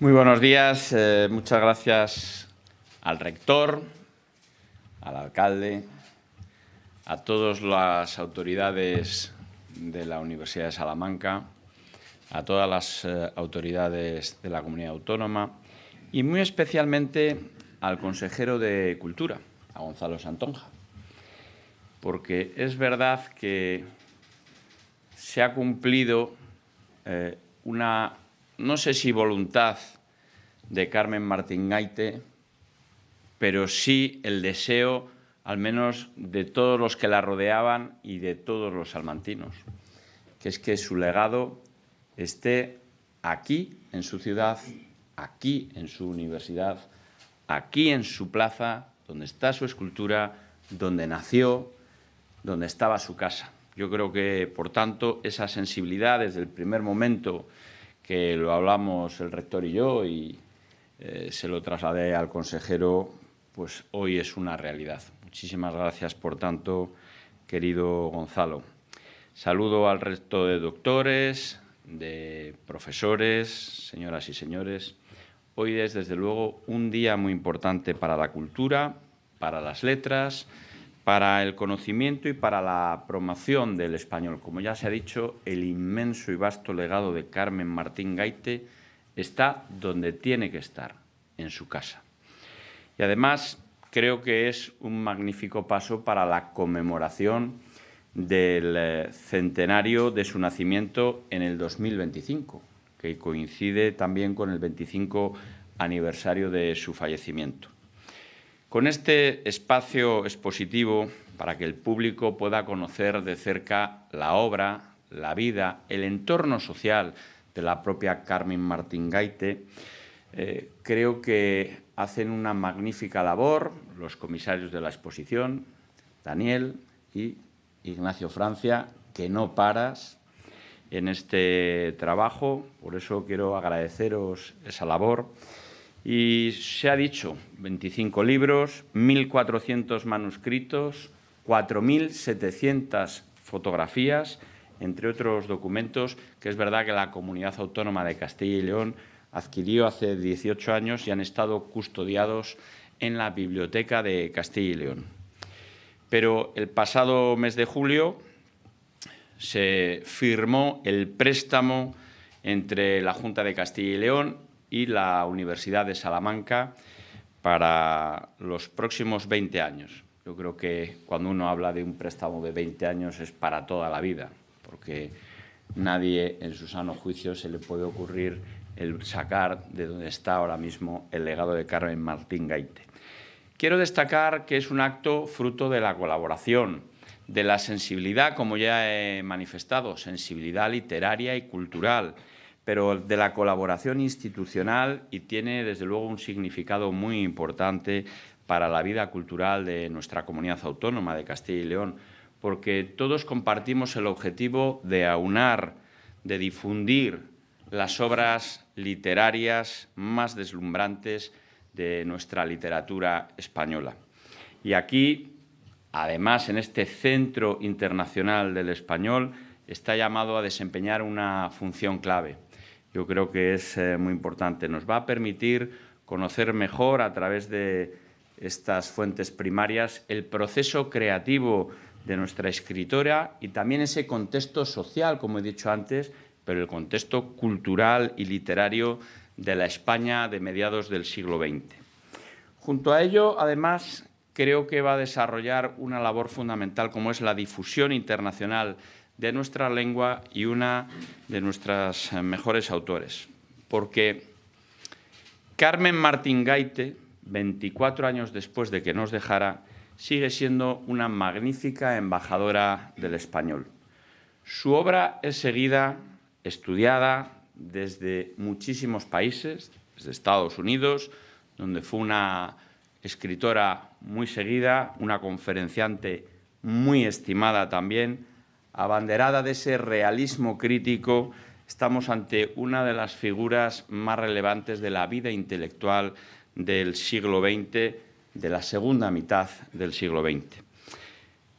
Muy buenos días. Eh, muchas gracias al rector, al alcalde, a todas las autoridades de la Universidad de Salamanca, a todas las eh, autoridades de la comunidad autónoma y muy especialmente al consejero de Cultura, a Gonzalo Santonja, porque es verdad que se ha cumplido eh, una no sé si voluntad de Carmen Martín Gaite, pero sí el deseo, al menos de todos los que la rodeaban y de todos los salmantinos, que es que su legado esté aquí en su ciudad, aquí en su universidad, aquí en su plaza, donde está su escultura, donde nació, donde estaba su casa. Yo creo que, por tanto, esa sensibilidad desde el primer momento que lo hablamos el rector y yo y eh, se lo trasladé al consejero, pues hoy es una realidad. Muchísimas gracias, por tanto, querido Gonzalo. Saludo al resto de doctores, de profesores, señoras y señores. Hoy es, desde luego, un día muy importante para la cultura, para las letras, para el conocimiento y para la promoción del español. Como ya se ha dicho, el inmenso y vasto legado de Carmen Martín Gaite está donde tiene que estar, en su casa. Y además creo que es un magnífico paso para la conmemoración del eh, centenario de su nacimiento en el 2025, que coincide también con el 25 aniversario de su fallecimiento. Con este espacio expositivo, para que el público pueda conocer de cerca la obra, la vida, el entorno social de la propia Carmen Martín Gaite, eh, creo que hacen una magnífica labor los comisarios de la exposición, Daniel y Ignacio Francia, que no paras en este trabajo, por eso quiero agradeceros esa labor. Y se ha dicho, 25 libros, 1.400 manuscritos, 4.700 fotografías, entre otros documentos, que es verdad que la comunidad autónoma de Castilla y León adquirió hace 18 años y han estado custodiados en la Biblioteca de Castilla y León. Pero el pasado mes de julio se firmó el préstamo entre la Junta de Castilla y León y la Universidad de Salamanca para los próximos 20 años. Yo creo que cuando uno habla de un préstamo de 20 años es para toda la vida, porque nadie en su sano juicio se le puede ocurrir el sacar de donde está ahora mismo el legado de Carmen Martín Gaite. Quiero destacar que es un acto fruto de la colaboración, de la sensibilidad, como ya he manifestado, sensibilidad literaria y cultural, pero de la colaboración institucional y tiene desde luego un significado muy importante para la vida cultural de nuestra comunidad autónoma de Castilla y León, porque todos compartimos el objetivo de aunar, de difundir las obras literarias más deslumbrantes de nuestra literatura española. Y aquí, además, en este Centro Internacional del Español, está llamado a desempeñar una función clave yo creo que es eh, muy importante. Nos va a permitir conocer mejor a través de estas fuentes primarias el proceso creativo de nuestra escritora y también ese contexto social, como he dicho antes, pero el contexto cultural y literario de la España de mediados del siglo XX. Junto a ello, además, creo que va a desarrollar una labor fundamental como es la difusión internacional de nuestra lengua y una de nuestras eh, mejores autores. Porque Carmen Martín Gaite, 24 años después de que nos dejara, sigue siendo una magnífica embajadora del español. Su obra es seguida, estudiada desde muchísimos países, desde Estados Unidos, donde fue una escritora muy seguida, una conferenciante muy estimada también, Abanderada de ese realismo crítico, estamos ante una de las figuras más relevantes de la vida intelectual del siglo XX, de la segunda mitad del siglo XX.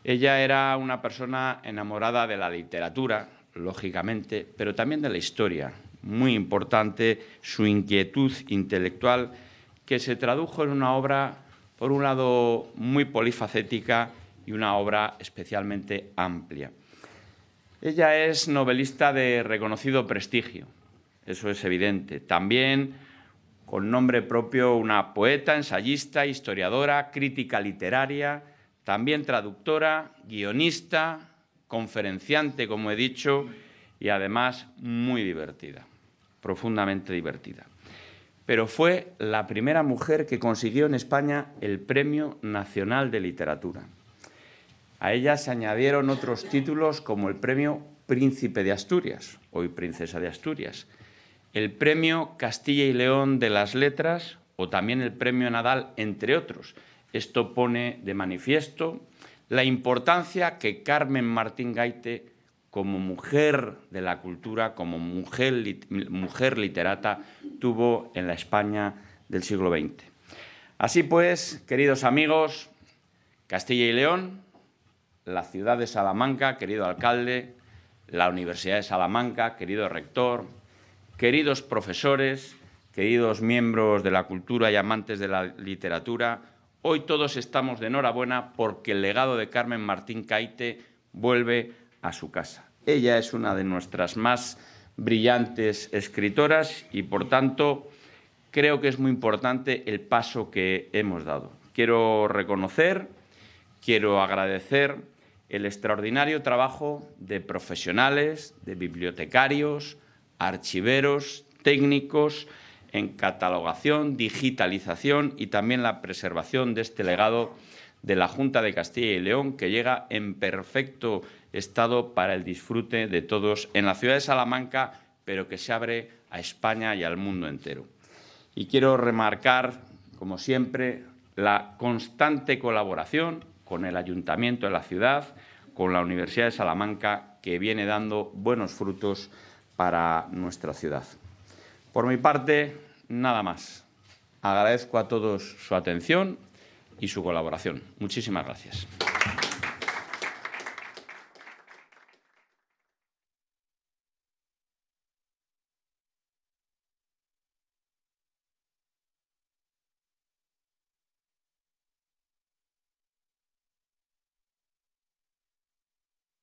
Ella era una persona enamorada de la literatura, lógicamente, pero también de la historia. Muy importante su inquietud intelectual que se tradujo en una obra, por un lado, muy polifacética y una obra especialmente amplia. Ella es novelista de reconocido prestigio, eso es evidente. También, con nombre propio, una poeta, ensayista, historiadora, crítica literaria, también traductora, guionista, conferenciante, como he dicho, y además muy divertida, profundamente divertida. Pero fue la primera mujer que consiguió en España el Premio Nacional de Literatura. A ella se añadieron otros títulos como el premio Príncipe de Asturias, hoy Princesa de Asturias, el premio Castilla y León de las Letras o también el premio Nadal, entre otros. Esto pone de manifiesto la importancia que Carmen Martín Gaite, como mujer de la cultura, como mujer, mujer literata, tuvo en la España del siglo XX. Así pues, queridos amigos, Castilla y León, la ciudad de Salamanca, querido alcalde, la Universidad de Salamanca, querido rector, queridos profesores, queridos miembros de la cultura y amantes de la literatura, hoy todos estamos de enhorabuena porque el legado de Carmen Martín Caite vuelve a su casa. Ella es una de nuestras más brillantes escritoras y, por tanto, creo que es muy importante el paso que hemos dado. Quiero reconocer, quiero agradecer el extraordinario trabajo de profesionales, de bibliotecarios, archiveros, técnicos en catalogación, digitalización y también la preservación de este legado de la Junta de Castilla y León que llega en perfecto estado para el disfrute de todos en la ciudad de Salamanca, pero que se abre a España y al mundo entero. Y quiero remarcar, como siempre, la constante colaboración con el ayuntamiento de la ciudad, con la Universidad de Salamanca, que viene dando buenos frutos para nuestra ciudad. Por mi parte, nada más. Agradezco a todos su atención y su colaboración. Muchísimas gracias.